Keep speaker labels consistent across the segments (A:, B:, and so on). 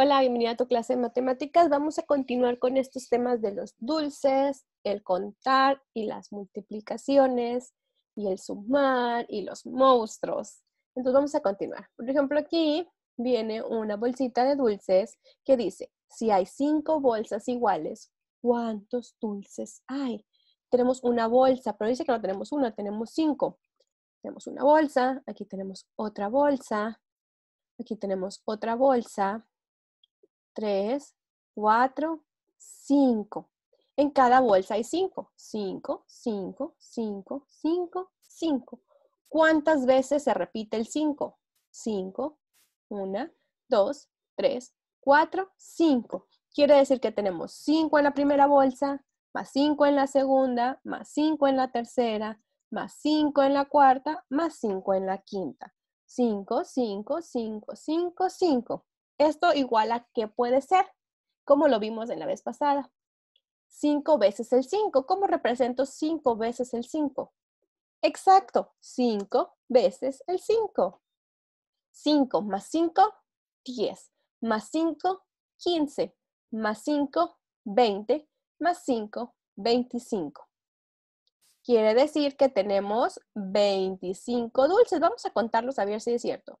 A: Hola, bienvenida a tu clase de matemáticas. Vamos a continuar con estos temas de los dulces, el contar y las multiplicaciones y el sumar y los monstruos. Entonces vamos a continuar. Por ejemplo, aquí viene una bolsita de dulces que dice, si hay cinco bolsas iguales, ¿cuántos dulces hay? Tenemos una bolsa, pero dice que no tenemos una, tenemos cinco. Tenemos una bolsa, aquí tenemos otra bolsa, aquí tenemos otra bolsa, 3, 4, 5. En cada bolsa hay 5. 5, 5, 5, 5, 5. ¿Cuántas veces se repite el 5? 5, 1, 2, 3, 4, 5. Quiere decir que tenemos 5 en la primera bolsa, más 5 en la segunda, más 5 en la tercera, más 5 en la cuarta, más 5 en la quinta. 5, 5, 5, 5, 5. Esto igual a qué puede ser, como lo vimos en la vez pasada. 5 veces el 5. ¿Cómo represento 5 veces el 5? Exacto, 5 veces el 5. 5 más 5, 10. Más 5, 15. Más 5, 20. Más 5, 25. Quiere decir que tenemos 25 dulces. Vamos a contarlos a ver si es cierto.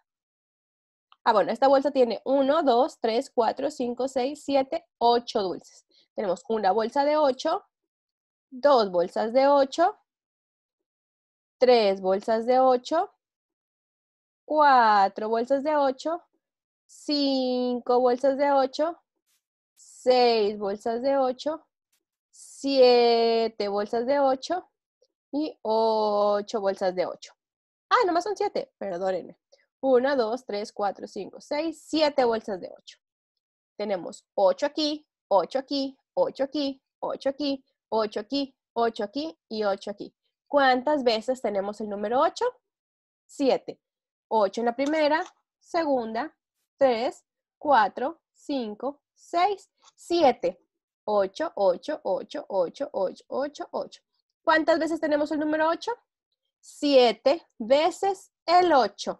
A: Ah, bueno, esta bolsa tiene 1, 2, 3, 4, 5, 6, 7, 8 dulces. Tenemos una bolsa de 8, dos bolsas de 8, tres bolsas de 8, cuatro bolsas de 8, cinco bolsas de 8, seis bolsas de 8, siete bolsas de 8 y 8 bolsas de 8. Ah, nomás son 7, perdónenme. 1, 2, 3, 4, 5, 6, 7 bolsas de 8. Tenemos 8 aquí, 8 aquí, 8 aquí, 8 aquí, 8 aquí, 8 aquí y 8 aquí. ¿Cuántas veces tenemos el número 8? 7. 8 en la primera, segunda, 3, 4, 5, 6, 7. 8, 8, 8, 8, 8, 8, 8. ¿Cuántas veces tenemos el número 8? 7 veces el 8.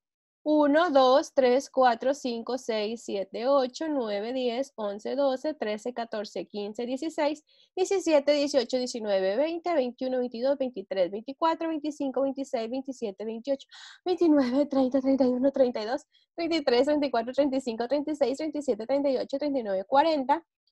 A: 1, 2, 3, 4, 5, 6, 7, 8, 9, 10, 11, 12, 13, 14, 15, 16, 17, 18, 19, 20, 21, 22, 23, 24, 25, 26, 27, 28, 29, 30, 31, 32, 33, 34, 35, 36, 37, 38, 39, 40.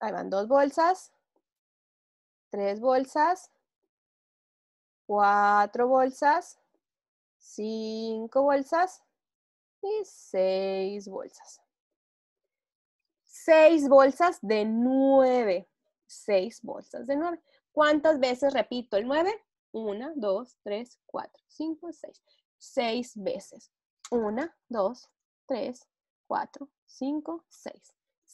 B: Ahí van dos bolsas, tres bolsas, cuatro bolsas, cinco
A: bolsas y seis bolsas. Seis bolsas de nueve. Seis bolsas de nueve. ¿Cuántas veces repito el nueve? Una, dos, tres, cuatro, cinco, seis. Seis veces. Una, dos, tres, cuatro, cinco, seis.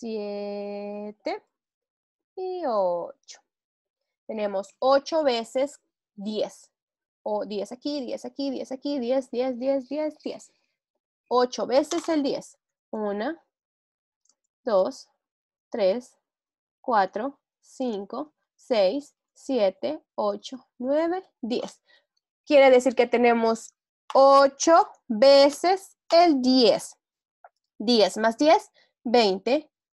B: 7
A: y 8. Tenemos 8 veces 10. O 10 aquí, 10 aquí, 10 aquí, 10, 10, 10, 10, 10. 8 veces el 10. 1, 2, 3, 4, 5, 6, 7, 8, 9, 10. Quiere decir que tenemos 8 veces el 10. 10 más 10, 20.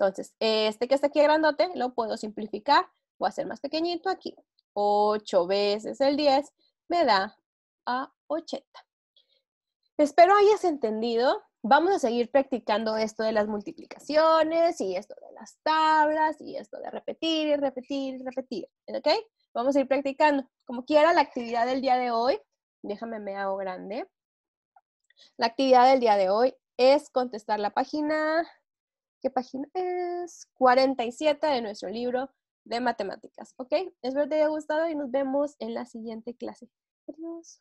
A: Entonces, este que está aquí grandote lo puedo simplificar, o a hacer más pequeñito aquí. 8 veces el 10 me da a 80. Espero hayas entendido. Vamos a seguir practicando esto de las multiplicaciones y esto de las tablas y esto de repetir y repetir y repetir. ¿Ok? Vamos a ir practicando. Como quiera, la actividad del día de hoy, déjame me hago grande. La actividad del día de hoy es contestar la página ¿Qué página es? 47 de nuestro libro de matemáticas. ¿Ok? Espero te haya gustado y nos vemos en la siguiente clase. Adiós.